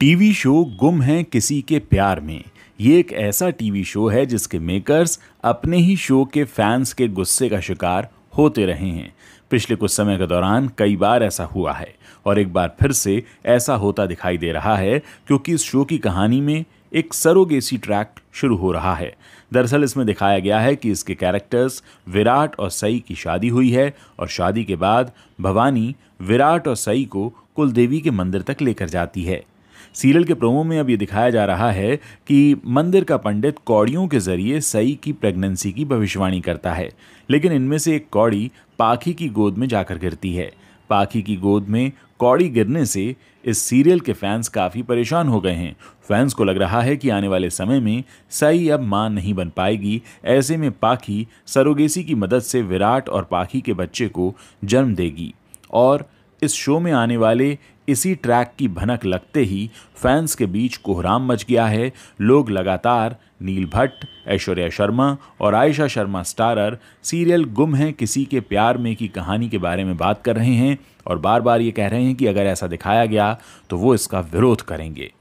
TV show गुम है किसी के प्यार में ये एक ऐसा टीवी शो है जिसके मेकर्स अपने ही शो के फैंस के गुस्से का शिकार होते रहे हैं पिछले कुछ समय के दौरान कई बार ऐसा हुआ है और एक बार फिर से ऐसा होता दिखाई दे रहा है क्योंकि इस शो की कहानी में एक सरोगेसी ट्रैक शुरू हो रहा है दरअसल इसमें दिखाया गया है कि इसके कैरेक्टर्स विराट और सई की शादी हुई है और शादी के बाद भवानी विराट और सई को कुलदेवी के मंदिर तक लेकर जाती है सीरियल के प्रोमो में अब ये दिखाया जा रहा है कि मंदिर का पंडित कौड़ियों के जरिए सई की प्रेगनेंसी की भविष्यवाणी करता है लेकिन इनमें से एक कौड़ी पाखी की गोद में जाकर गिरती है पाखी की गोद में कौड़ी गिरने से इस सीरियल के फैंस काफ़ी परेशान हो गए हैं फैंस को लग रहा है कि आने वाले समय में सई अब मां नहीं बन पाएगी ऐसे में पाखी सरोगेसी की मदद से विराट और पाखी के बच्चे को जन्म देगी और इस शो में आने वाले इसी ट्रैक की भनक लगते ही फैंस के बीच कोहराम मच गया है लोग लगातार नील भट्ट ऐश्वर्या शर्मा और आयशा शर्मा स्टारर सीरियल गुम है किसी के प्यार में की कहानी के बारे में बात कर रहे हैं और बार बार ये कह रहे हैं कि अगर ऐसा दिखाया गया तो वो इसका विरोध करेंगे